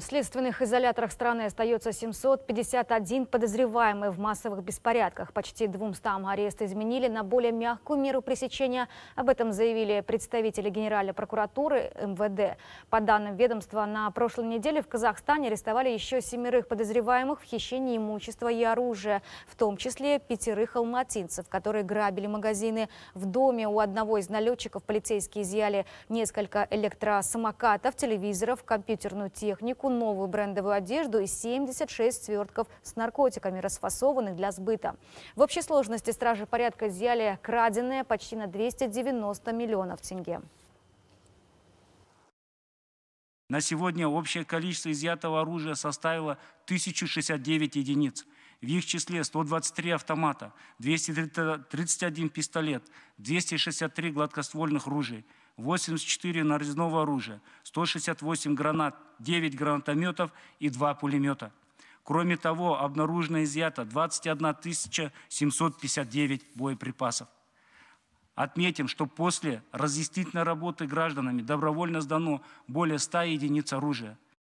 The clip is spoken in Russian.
В следственных изоляторах страны остается 751 подозреваемый в массовых беспорядках. Почти 200 арест изменили на более мягкую меру пресечения. Об этом заявили представители Генеральной прокуратуры МВД. По данным ведомства, на прошлой неделе в Казахстане арестовали еще семерых подозреваемых в хищении имущества и оружия, в том числе пятерых алматинцев, которые грабили магазины. В доме у одного из налетчиков полицейские изъяли несколько электросамокатов, телевизоров, компьютерную технику, упаковку новую брендовую одежду и 76 свертков с наркотиками, расфасованных для сбыта. В общей сложности стражи порядка изъяли краденое почти на 290 миллионов тенге. На сегодня общее количество изъятого оружия составило 1069 единиц. В их числе 123 автомата, 231 пистолет, 263 гладкоствольных ружей – 84 нарезного оружия, 168 гранат, 9 гранатометов и 2 пулемета. Кроме того, обнаружено изъято 21 759 боеприпасов. Отметим, что после разъяснительной работы гражданами добровольно сдано более 100 единиц оружия,